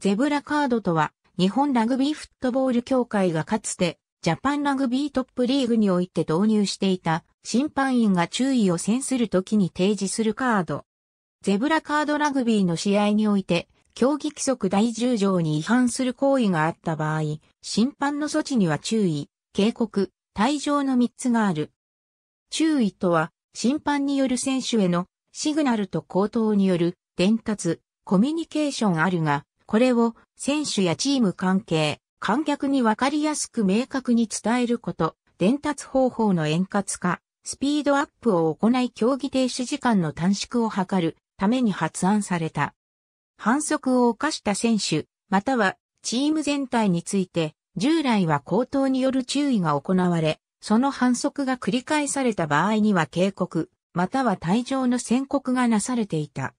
ゼブラカードとは、日本ラグビーフットボール協会がかつて、ジャパンラグビートップリーグにおいて導入していた、審判員が注意を詮するときに提示するカード。ゼブラカードラグビーの試合において、競技規則第10条に違反する行為があった場合、審判の措置には注意、警告、退場の3つがある。注意とは、審判による選手へのシグナルと口頭による伝達、コミュニケーションあるが、これを選手やチーム関係、観客にわかりやすく明確に伝えること、伝達方法の円滑化、スピードアップを行い競技停止時間の短縮を図るために発案された。反則を犯した選手、またはチーム全体について、従来は口頭による注意が行われ、その反則が繰り返された場合には警告、または退場の宣告がなされていた。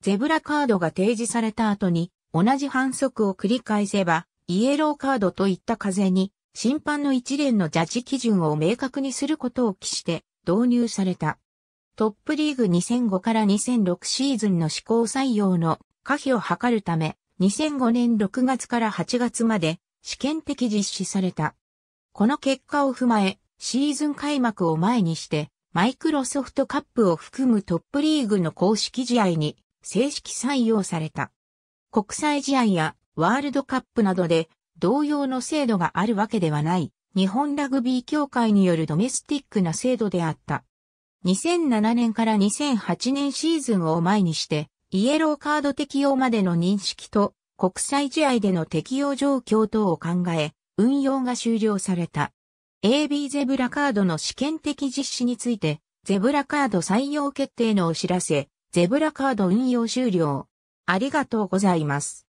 ゼブラカードが提示された後に、同じ反則を繰り返せば、イエローカードといった風に、審判の一連のジャッジ基準を明確にすることを期して導入された。トップリーグ2005から2006シーズンの試行採用の可否を図るため、2005年6月から8月まで試験的実施された。この結果を踏まえ、シーズン開幕を前にして、マイクロソフトカップを含むトップリーグの公式試合に正式採用された。国際試合やワールドカップなどで同様の制度があるわけではない、日本ラグビー協会によるドメスティックな制度であった。2007年から2008年シーズンを前にして、イエローカード適用までの認識と国際試合での適用状況等を考え、運用が終了された。AB ゼブラカードの試験的実施について、ゼブラカード採用決定のお知らせ、ゼブラカード運用終了。ありがとうございます。